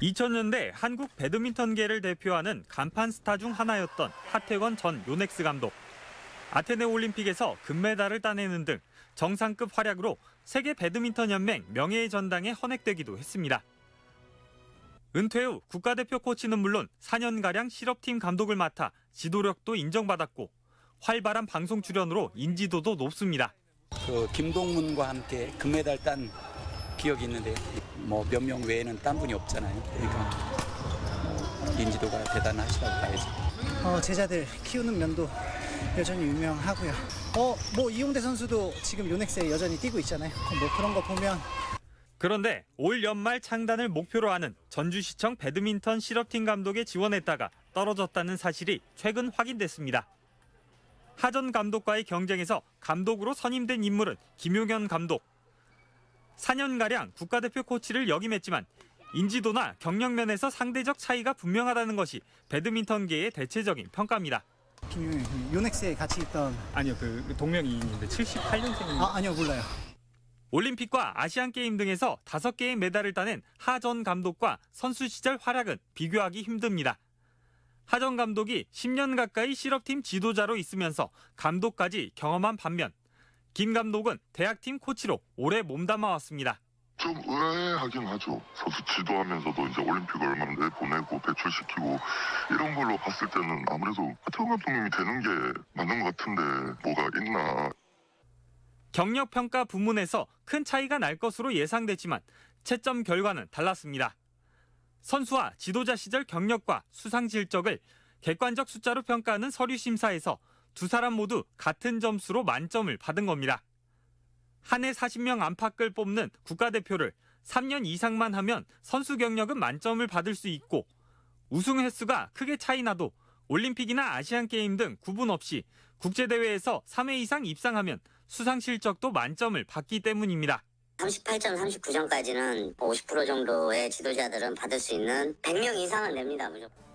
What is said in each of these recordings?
2000년대 한국 배드민턴계를 대표하는 간판 스타 중 하나였던 하태권 전 요넥스 감독. 아테네 올림픽에서 금메달을 따내는 등 정상급 활약으로 세계 배드민턴 연맹 명예의 전당에 헌액되기도 했습니다. 은퇴 후 국가대표 코치는 물론 4년가량 실업팀 감독을 맡아 지도력도 인정받았고 활발한 방송 출연으로 인지도도 높습니다. 그 김동문과 함께 금메달 딴 기억이 있는데 뭐몇 명 외에는 딴 분이 없잖아요. 그러니까 인지도가 대단하시다고 봐야죠. 어, 제자들 키우는 면도 여전히 유명하고요. 어, 뭐 이용대 선수도 지금 요넥스에 여전히 뛰고 있잖아요. 어, 뭐 그런 거 보면 그런데 올 연말 창단을 목표로 하는 전주시청 배드민턴 실업팀 감독에 지원했다가 떨어졌다는 사실이 최근 확인됐습니다. 하전 감독과의 경쟁에서 감독으로 선임된 인물은 김용현 감독, 4년가량 국가대표 코치를 역임했지만 인지도나 경력 면에서 상대적 차이가 분명하다는 것이 배드민턴계의 대체적인 평가입니다. 김넥스에 같이 있던 아니요 그 동명이인인데 7 8년생입니 아, 아니요 몰라요. 올림픽과 아시안게임 등에서 5개의 메달을 따낸 하전 감독과 선수 시절 활약은 비교하기 힘듭니다. 하전 감독이 10년 가까이 실업팀 지도자로 있으면서 감독까지 경험한 반면 김 감독은 대학팀 코치로 오래 몸담아왔습니다. 좀 의아해하긴 하죠. 선수 지도하면서도 이제 올림픽 얼마 내보내고 배출시키고 이런 걸로 봤을 때는 아무래도 태훈 감독님이 되는 게 맞는 것 같은데 뭐가 있나. 경력 평가 부문에서 큰 차이가 날 것으로 예상되지만 채점 결과는 달랐습니다. 선수와 지도자 시절 경력과 수상 실적을 객관적 숫자로 평가하는 서류 심사에서 두 사람 모두 같은 점수로 만점을 받은 겁니다. 한 해 40명 안팎을 뽑는 국가대표를 3년 이상만 하면 선수 경력은 만점을 받을 수 있고 우승 횟수가 크게 차이 나도 올림픽이나 아시안게임 등 구분 없이 국제대회에서 3회 이상 입상하면 수상 실적도 만점을 받기 때문입니다. 38점, 39점까지는 50% 정도의 지도자들은 받을 수 있는 100명 이상은 됩니다. 무조건.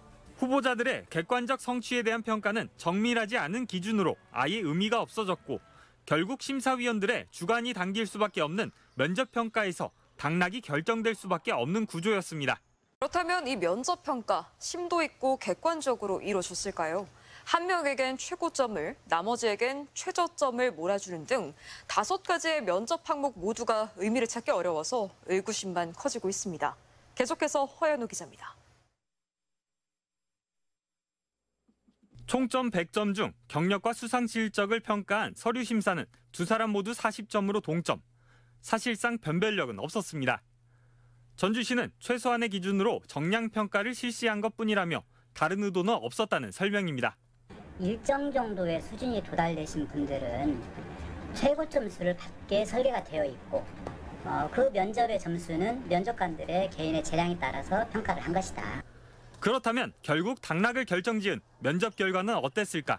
후보자들의 객관적 성취에 대한 평가는 정밀하지 않은 기준으로 아예 의미가 없어졌고 결국 심사위원들의 주관이 당길 수밖에 없는 면접평가에서 당락이 결정될 수밖에 없는 구조였습니다. 그렇다면 이 면접평가 심도 있고 객관적으로 이루어졌을까요? 한 명에겐 최고점을, 나머지에겐 최저점을 몰아주는 등 다섯 가지의 면접 항목 모두가 의미를 찾기 어려워서 의구심만 커지고 있습니다. 계속해서 허연우 기자입니다. 총점 100점 중 경력과 수상 실적을 평가한 서류 심사는 두 사람 모두 40점으로 동점. 사실상 변별력은 없었습니다. 전주시는 최소한의 기준으로 정량 평가를 실시한 것뿐이라며 다른 의도는 없었다는 설명입니다. 일정 정도의 수준이 도달되신 분들은 최고 점수를 받게 설계가 되어 있고 어, 그 면접의 점수는 면접관들의 개인의 재량에 따라서 평가를 한 것이다. 그렇다면 결국 당락을 결정지은 면접 결과는 어땠을까?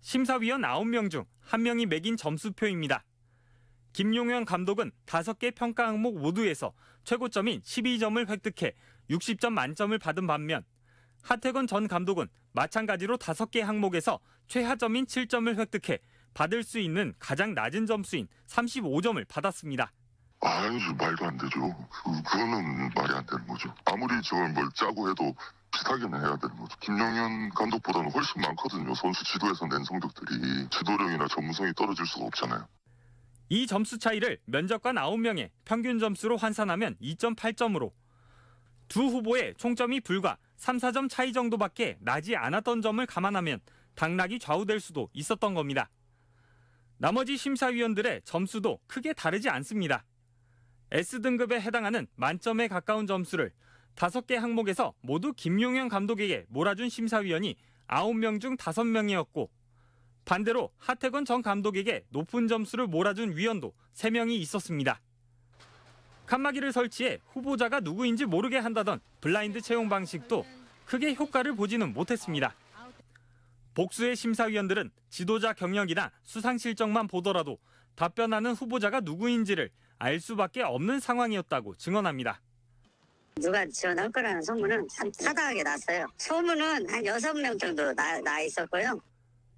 심사위원 9명 중 1명이 매긴 점수표입니다. 김용현 감독은 5개 평가 항목 모두에서 최고점인 12점을 획득해 60점 만점을 받은 반면 하태건 전 감독은 마찬가지로 5개 항목에서 최하점인 7점을 획득해 받을 수 있는 가장 낮은 점수인 35점을 받았습니다. 아, 아니 말도 안 되죠. 그, 그거는 말이 안 되는 거죠. 아무리 저걸 뭘 짜고 해도 비슷하게는 해야 되는 거죠. 김영현 감독보다는 훨씬 많거든요. 선수 지도에서 낸 성적들이 지도력이나 전문성이 떨어질 수가 없잖아요. 이 점수 차이를 면접관 9명의 평균 점수로 환산하면 2.8점으로 두 후보의 총점이 불과 3, 4점 차이 정도밖에 나지 않았던 점을 감안하면 당락이 좌우될 수도 있었던 겁니다. 나머지 심사위원들의 점수도 크게 다르지 않습니다. S등급에 해당하는 만점에 가까운 점수를 5개 항목에서 모두 김용현 감독에게 몰아준 심사위원이 9명 중 5명이었고 반대로 하태건 전 감독에게 높은 점수를 몰아준 위원도 3명이 있었습니다. 칸막이를 설치해 후보자가 누구인지 모르게 한다던 블라인드 채용 방식도 크게 효과를 보지는 못했습니다. 복수의 심사위원들은 지도자 경력이나 수상 실적만 보더라도 답변하는 후보자가 누구인지를 알 수밖에 없는 상황이었다고 증언합니다. 누가 지원할 거라는 소문은 타다하게 났어요. 소문은 한 6명 정도 나, 나 있었고요.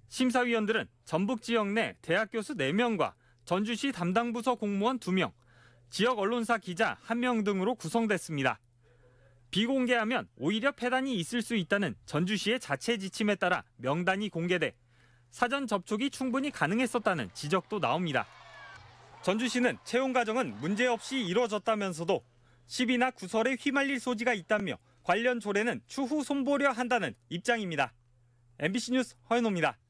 심사위원들은 전북 지역 내 대학 교수 4명과 전주시 담당 부서 공무원 2명, 지역 언론사 기자 1명 등으로 구성됐습니다. 비공개하면 오히려 폐단이 있을 수 있다는 전주시의 자체 지침에 따라 명단이 공개돼 사전 접촉이 충분히 가능했었다는 지적도 나옵니다. 전주시는 채용 과정은 문제없이 이뤄졌다면서도 시비나 구설에 휘말릴 소지가 있다며 관련 조례는 추후 손보려 한다는 입장입니다. MBC 뉴스 허연호입니다.